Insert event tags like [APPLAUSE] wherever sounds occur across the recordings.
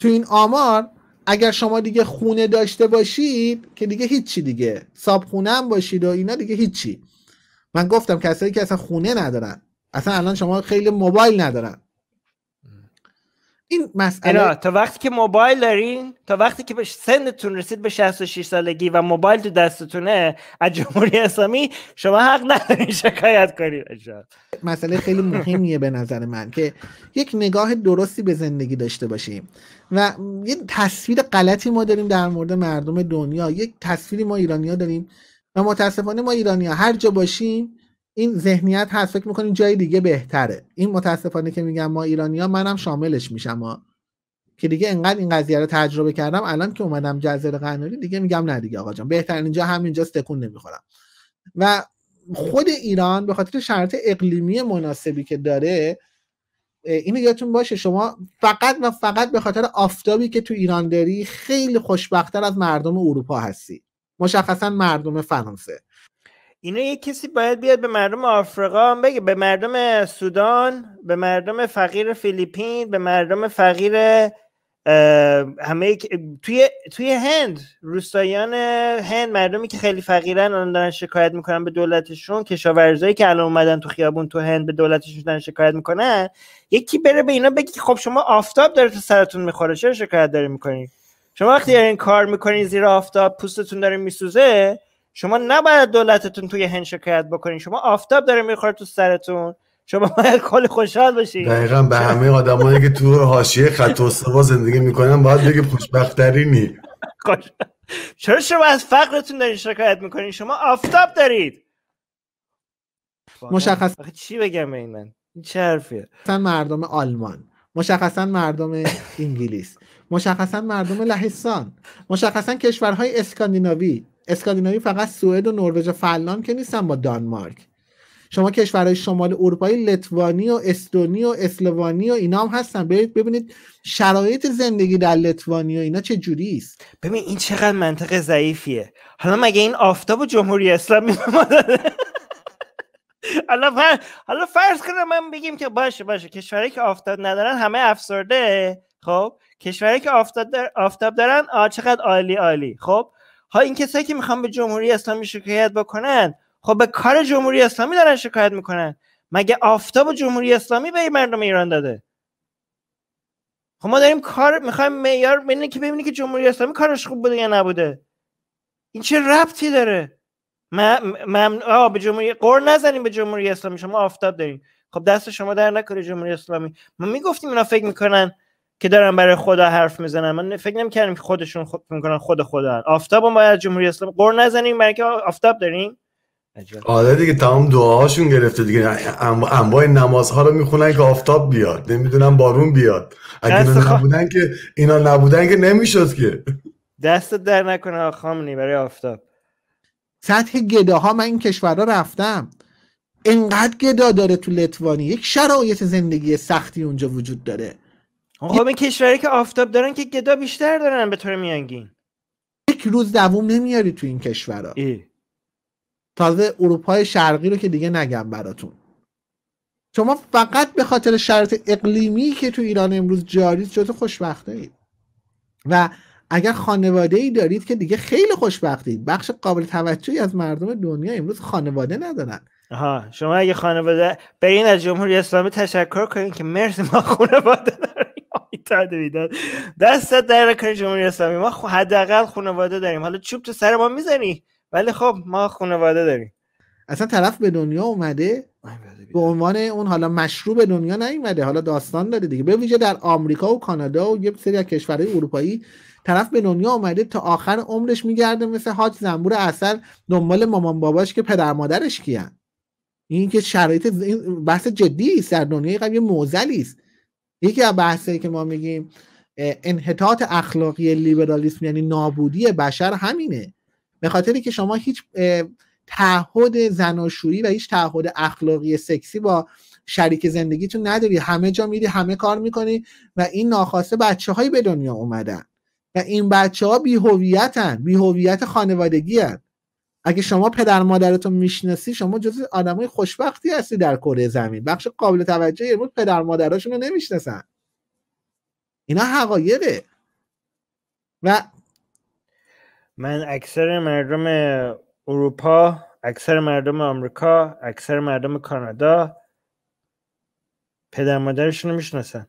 تو این آمار اگر شما دیگه خونه داشته باشید که دیگه هیچی دیگه ساب خونه هم باشید و اینا دیگه هیچی من گفتم کسایی که اصلا خونه ندارن اصلا الان شما خیلی موبایل ندارن این مسئله تا وقتی که موبایل دارین تا وقتی که سنتون رسید به 66 سالگی و موبایل تو دستتونه از جمهوری اسلامی شما حق ندارین شکایت کنید مسئله خیلی مهمیه به نظر من که یک نگاه درستی به زندگی داشته باشیم و یه تصویر غلطی ما داریم در مورد مردم دنیا یک تصویری ما ایرانیا داریم و متاسفانه ما ایرانیا هر جا باشیم این ذهنیت هست فکر میکنین جای دیگه بهتره این متاسفانه که میگم ما ایرانی ها منم شاملش میشم ها. که دیگه انقدر این قضیه رو تجربه کردم الان که اومدم جزیره قناری دیگه میگم نه دیگه آقا جان بهتر اینجا همینجا تکون نمیخورم و خود ایران به خاطر شرط اقلیمی مناسبی که داره اینو یادتون باشه شما فقط و فقط به خاطر آفتابی که تو ایران داری خیلی خوشبختتر از مردم اروپا هستی مشخصا مردم فرانسه اینا یه کسی باید بیاد به مردم آفریقا بگه به مردم سودان به مردم فقیر فیلیپین به مردم فقیر همه توی توی هند روستایان هند مردمی که خیلی فقیرن الان دارن شکایت میکنن به دولتشون کشاورزایی که الان اومدن تو خیابون تو هند به دولتشون دارن شکایت میکنن یکی بره به اینا بگی خب شما آفتاب داره تو سرتون میخوره چرا شکایت داری میکنی شما وقتی دارین کار میکنین زیر آفتاب پوستتون داره میسوزه شما نباید دولتتون توی هند شکایت بکنین شما آفتاب داره میخوره تو سرتون شما باید کل خوشحال باشین دقیقا به همه آدمایی که تو حاشیه خط استوا زندگی میکنن باید بگه خوشبخترینی چرا شما از فقرتون دارین شکایت میکنین شما آفتاب دارید مشخص چی بگم به من این چه حرفیه مردم آلمان مشخصا مردم [LAUGHS] انگلیس مشخصا مردم لهستان مشخصا کشورهای اسکاندیناوی اسکاندیناوی فقط سوئد و نروژ و فنلاند که نیستن با دانمارک شما کشورهای شمال اروپایی لتوانی و استونی و اسلوانی و اینا هم هستن برید ببینید شرایط زندگی در لتوانی و اینا چه جوری است ببین این چقدر منطق ضعیفیه حالا مگه این آفتاب و جمهوری اسلامی حالا فر... حالا فرض کنم من بگیم که باشه باشه کشورهایی که آفتاب ندارن همه افسرده خب کشوری که آفتاب, آفتاب دارن آ چقدر عالی عالی خب ها این کسایی که میخوان به جمهوری اسلامی شکایت بکنن خب به کار جمهوری اسلامی دارن شکایت میکنن مگه آفتاب جمهوری اسلامی به مردم ایران داده خب ما داریم کار میخوایم معیار ببینیم که ببینیم که جمهوری اسلامی کارش خوب بوده یا نبوده این چه ربطی داره ممنوع آه به جمهوری قر نزنیم به جمهوری اسلامی شما آفتاب داریم. خب دست شما در نکنه جمهوری اسلامی ما میگفتیم اینا فکر میکنن که دارن برای خدا حرف میزنن من فکر نمیکردم که خودشون خود میکنن خود خدا آفتاب هم باید جمهوری اسلام قر نزنیم برای که آفتاب داریم آره دیگه تمام دعاهاشون گرفته دیگه انواع نمازها رو میخونن که آفتاب بیاد نمیدونم بارون بیاد اگه اینا خ... نبودن که اینا نبودن که نمیشد که دست در نکنه خامنی برای آفتاب سطح گداها من این کشورها رفتم انقدر گدا داره تو لتوانی یک شرایط زندگی سختی اونجا وجود داره خب این کشوری که آفتاب دارن که گدا بیشتر دارن به طور میانگین یک روز دووم نمیاری تو این کشورا تازه اروپای شرقی رو که دیگه نگم براتون شما فقط به خاطر شرط اقلیمی که تو ایران امروز جاری جز خوشبخته اید و اگر خانواده ای دارید که دیگه خیلی خوشبختید بخش قابل توجهی از مردم دنیا امروز خانواده ندارن آها شما اگه خانواده این از جمهوری اسلامی تشکر کنید که مرسی ما خانواده میداد دستت در کار جمهوری اسلامی ما حداقل خانواده داریم حالا چوب تو سر ما میزنی ولی خب ما خانواده داریم اصلا طرف به دنیا اومده به عنوان اون حالا مشروع به دنیا نیومده حالا داستان داره دیگه به ویژه در آمریکا و کانادا و یه سری از کشورهای اروپایی طرف به دنیا اومده تا آخر عمرش میگرده مثل حاج زنبور اصل دنبال مامان باباش که پدر مادرش کیان این که شرایط بحث جدی است در دنیای قبل یه موزلی است یکی از بحثایی که ما میگیم انحطاط اخلاقی لیبرالیسم یعنی نابودی بشر همینه به خاطر که شما هیچ تعهد زناشویی و هیچ تعهد اخلاقی سکسی با شریک زندگیتون نداری همه جا میری همه کار میکنی و این ناخواسته بچه هایی به دنیا اومدن و این بچه ها بی هویتن بی هویت خانوادگی هن. اگه شما پدر مادرتون میشناسی شما جز آدمای خوشبختی هستی در کره زمین بخش قابل توجهی بود پدر مادراشون رو نمیشناسن اینا حقایقه و من اکثر مردم اروپا اکثر مردم آمریکا اکثر مردم کانادا پدر مادرشون رو میشناسن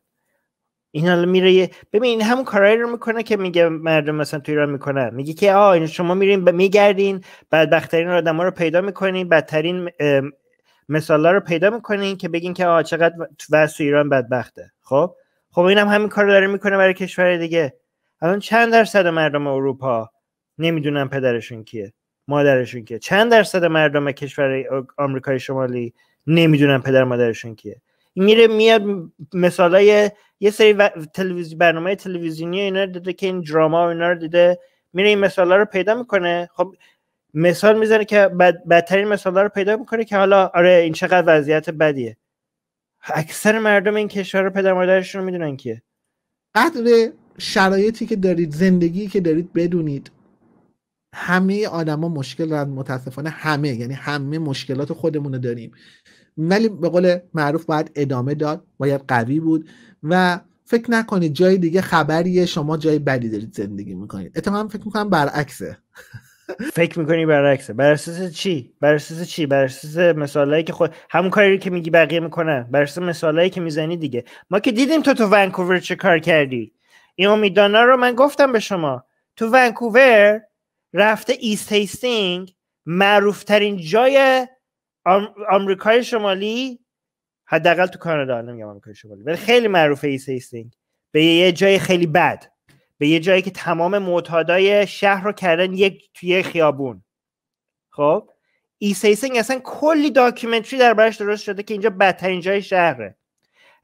این حالا میره ببین همون کارایی رو میکنه که میگه مردم مثلا تو ایران میکنه میگه که آه این شما میرین ب... میگردین بدبختترین آدما رو پیدا میکنین بدترین مثالا رو پیدا میکنین که بگین که آه چقدر تو تو ایران بدبخته خب خب این هم همین کار داره میکنه برای کشور دیگه الان چند درصد مردم اروپا نمیدونن پدرشون کیه مادرشون کیه چند درصد مردم کشور آمریکای شمالی نمیدونن پدر مادرشون کیه میره میاد مثالای یه سری تلویزی... برنامه تلویزیونی اینا رو دیده که این دراما و اینا رو دیده میره این مثالا رو پیدا میکنه خب مثال میزنه که بد... بدترین مثالا رو پیدا میکنه که حالا آره این چقدر وضعیت بدیه اکثر مردم این کشور رو پدر مادرشون رو میدونن که قدر شرایطی که دارید زندگی که دارید بدونید همه آدما مشکل دارن متاسفانه همه یعنی همه مشکلات خودمون رو داریم ولی به قول معروف باید ادامه داد باید قوی بود و فکر نکنید جای دیگه خبریه شما جای بدی دارید زندگی میکنید اتفاقا فکر میکنم برعکسه فکر میکنی برعکسه بر اساس چی بر اساس چی بر اساس مثالایی که خود همون کاری که میگی بقیه میکنن بر اساس مثالایی که میزنی دیگه ما که دیدیم تو تو ونکوور چه کار کردی این امیدانا رو من گفتم به شما تو ونکوور رفته ایست هیستینگ معروف ترین جای آمریکای شمالی حداقل تو کانادا نمیگم آمریکای شمالی ولی خیلی معروفه ایس به یه جای خیلی بد به یه جایی که تمام معتادای شهر رو کردن یک توی خیابون خب ایسیسینگ اصلا کلی داکیومنتری دربارش درست شده که اینجا بدترین جای شهره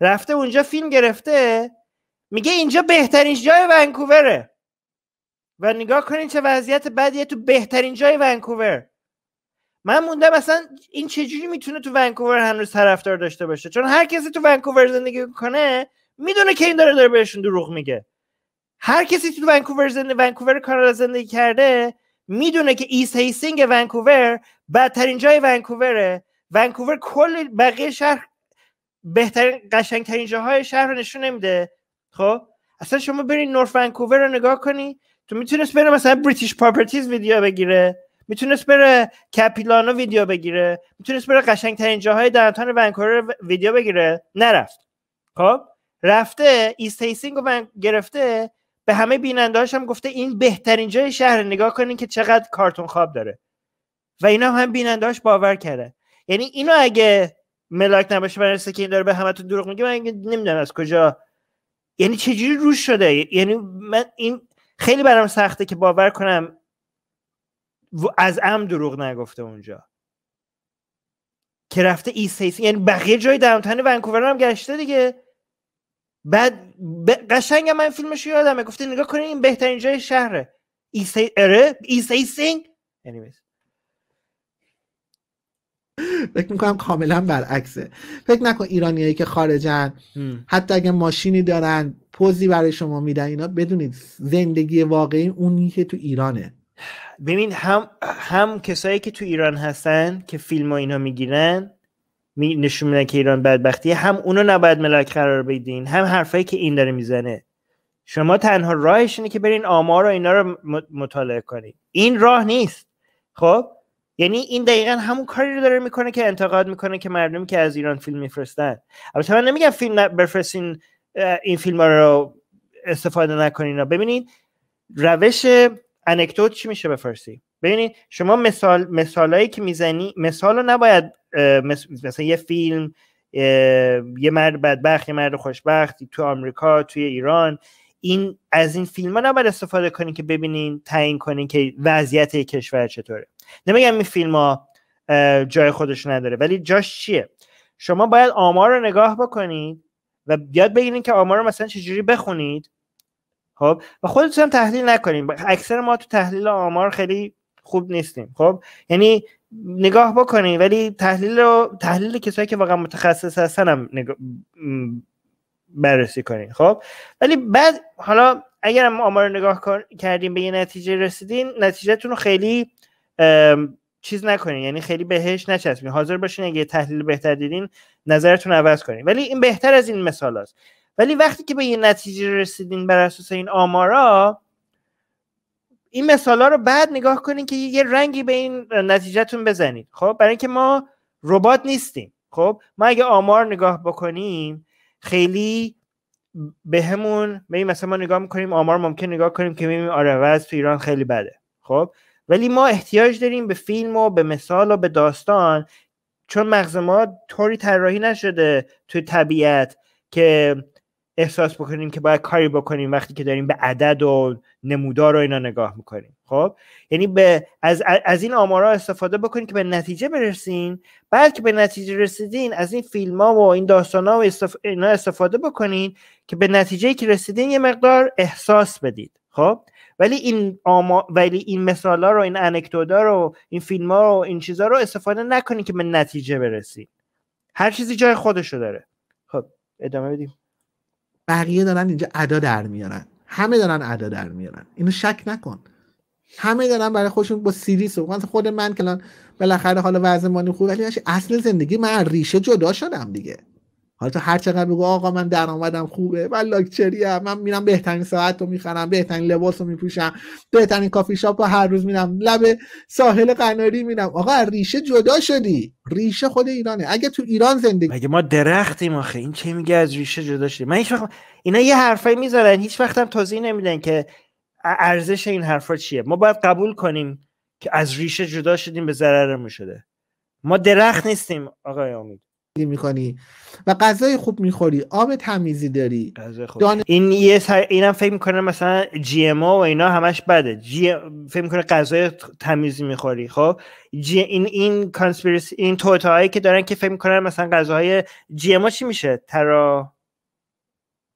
رفته اونجا فیلم گرفته میگه اینجا بهترین جای ونکووره و نگاه کنین چه وضعیت بدیه تو بهترین جای ونکوور من موندم اصلا این چجوری میتونه تو ونکوور هنوز طرفدار داشته باشه چون هر کسی تو ونکوور زندگی کنه میدونه که این داره داره بهشون دروغ میگه هر کسی تو ونکوور زندگی ونکوور کانادا زندگی کرده میدونه که ایست هیسینگ ونکوور بدترین جای ونکووره ونکوور کل بقیه شهر بهترین قشنگترین جاهای شهر رو نشون نمیده خب اصلا شما برید نورف ونکوور رو نگاه کنی تو میتونست بره مثلا بریتیش پراپرتیز ویدیو بگیره میتونست بره کپیلانو ویدیو بگیره میتونست بره قشنگترین جاهای دانتان ونکوور ویدیو بگیره نرفت خب رفته ایستیسینگ رو گرفته به همه بیننده هم گفته این بهترین جای شهر نگاه کنین که چقدر کارتون خواب داره و اینا هم بیننده باور کرده یعنی اینو اگه ملاک نباشه برسه که این داره به همتون دروغ میگه من نمیدونم از کجا یعنی چجوری روش شده یعنی من این خیلی برام سخته که باور کنم از ام دروغ نگفته اونجا که رفته ایست یعنی بقیه جای دمتن ونکوور هم گشته دیگه بعد ب... من فیلمش یادمه گفته نگاه کنین این بهترین جای شهره ایست اره ایست ایستینگ فکر میکنم کاملا برعکسه فکر نکن ایرانیایی که خارجن حتی اگه ماشینی دارن پوزی برای شما میدن اینا بدونید زندگی واقعی اونی که تو ایرانه ببین هم هم کسایی که تو ایران هستن که فیلم و اینا میگیرن می نشون میدن که ایران بدبختی هم اونو نباید ملاک قرار بدین هم حرفایی که این داره میزنه شما تنها راهش اینه که برین آمار و اینا رو مطالعه کنید این راه نیست خب یعنی این دقیقا همون کاری رو داره میکنه که انتقاد میکنه که مردمی که از ایران فیلم میفرستن البته من نمیگم فیلم بفرستین این فیلم رو استفاده نکنین ببینید روش انکدوت چی میشه به فارسی ببینید شما مثال مثالایی که میزنی مثال نباید مثلا یه فیلم یه مرد بدبخت یه مرد خوشبخت تو آمریکا توی ایران این از این فیلم ها نباید استفاده کنین که ببینین تعیین کنین که وضعیت کشور چطوره نمیگم این فیلم ها جای خودش نداره ولی جاش چیه شما باید آمار رو نگاه بکنید و یاد بگیرین که آمار رو مثلا چجوری بخونید خب و خودتون هم تحلیل نکنیم اکثر ما تو تحلیل آمار خیلی خوب نیستیم خب یعنی نگاه بکنین ولی تحلیل رو تحلیل کسایی که واقعا متخصص هستن هم بررسی کنین خب ولی بعد حالا اگر هم آمار رو نگاه کردیم به یه نتیجه رسیدین نتیجهتون رو خیلی چیز نکنین یعنی خیلی بهش نچسبین حاضر باشین اگه تحلیل بهتر دیدین نظرتون عوض کنین ولی این بهتر از این مثال هست. ولی وقتی که به یه نتیجه رسیدین بر اساس این آمارا این مثالا رو بعد نگاه کنین که یه رنگی به این نتیجهتون بزنید خب برای اینکه ما ربات نیستیم خب ما اگه آمار نگاه بکنیم خیلی بهمون به مثلا ما نگاه میکنیم آمار ممکن نگاه کنیم که میبینیم آره تو ایران خیلی بده خب ولی ما احتیاج داریم به فیلم و به مثال و به داستان چون مغز ما طوری طراحی نشده توی طبیعت که احساس بکنیم که باید کاری بکنیم وقتی که داریم به عدد و نمودار و اینا نگاه میکنیم خب یعنی به از, از این آمارا استفاده بکنید که به نتیجه برسین بعد که به نتیجه رسیدین از این فیلم ها و این داستان ها و استف... اینا استفاده بکنین که به نتیجه که رسیدین یه مقدار احساس بدید خب ولی این آما... ولی این مثال ها رو این انکدودا رو این فیلم ها رو این چیزها رو استفاده نکنید که به نتیجه برسید هر چیزی جای خودشو داره خب ادامه بدیم بقیه دارن اینجا ادا در میارن همه دارن ادا در میارن اینو شک نکن همه دارن برای خودشون با سیری من خود من کلان بالاخره حالا وضع مالی خوب ولی اصل زندگی من ریشه جدا شدم دیگه حالا تو هر چقدر بگو آقا من درآمدم خوبه من لاکچری ام من میرم بهترین ساعت رو میخرم بهترین لباس رو میپوشم بهترین کافی شاپ رو هر روز میرم لب ساحل قناری میرم آقا ریشه جدا شدی ریشه خود ایرانه اگه تو ایران زندگی مگه ما درختیم آخه این چه میگه از ریشه جدا شدی من هیچ وقت اینا یه حرفای میذارن هیچ وقت هم توضیح نمیدن که ارزش این حرفا چیه ما باید قبول کنیم که از ریشه جدا شدیم به ضررمون شده ما درخت نیستیم آقای امید میکنی و غذای خوب میخوری آب تمیزی داری این یه سر... اینم فکر میکنه مثلا جی ام و اینا همش بده جی... فکر میکنه غذای تمیزی میخوری خب جی... این این کانسپیرس این که دارن که فکر میکنن مثلا غذاهای جی ام چی میشه ترا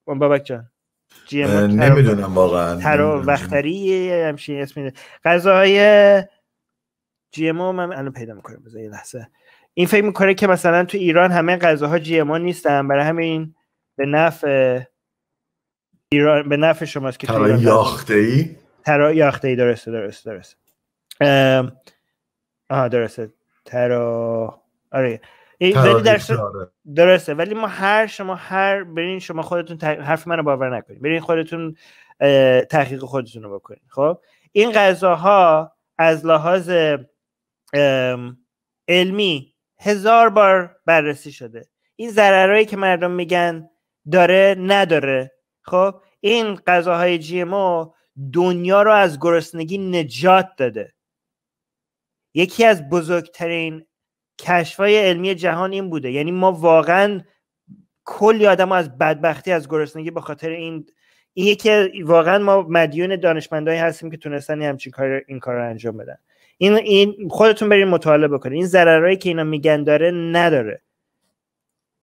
بابک جان جی ام نمیدونم واقعا ترا وقتری همچین اسمی غذاهای جی ام من الان پیدا میکنم بذار یه این فکر میکنه که مثلا تو ایران همه غذاها جی نیستن برای همین به نفع ایران به نفع شماست که ترا یاخته ای ترا یاخته ای درسته درسته درسته درسته ترا آره ولی درسته, درسته ولی ما هر شما هر برین شما خودتون حرف منو باور نکنید برین خودتون تحقیق خودتون رو بکنید خب این غذاها از لحاظ علمی هزار بار بررسی شده این ضررهایی که مردم میگن داره نداره خب این غذاهای جی دنیا رو از گرسنگی نجات داده یکی از بزرگترین کشفای علمی جهان این بوده یعنی ما واقعا کلی آدم از بدبختی از گرسنگی به خاطر این این یکی واقعا ما مدیون دانشمندایی هستیم که تونستن همچین کار این کار رو انجام بدن این, این خودتون برید مطالعه بکنید این ضررهایی که اینا میگن داره نداره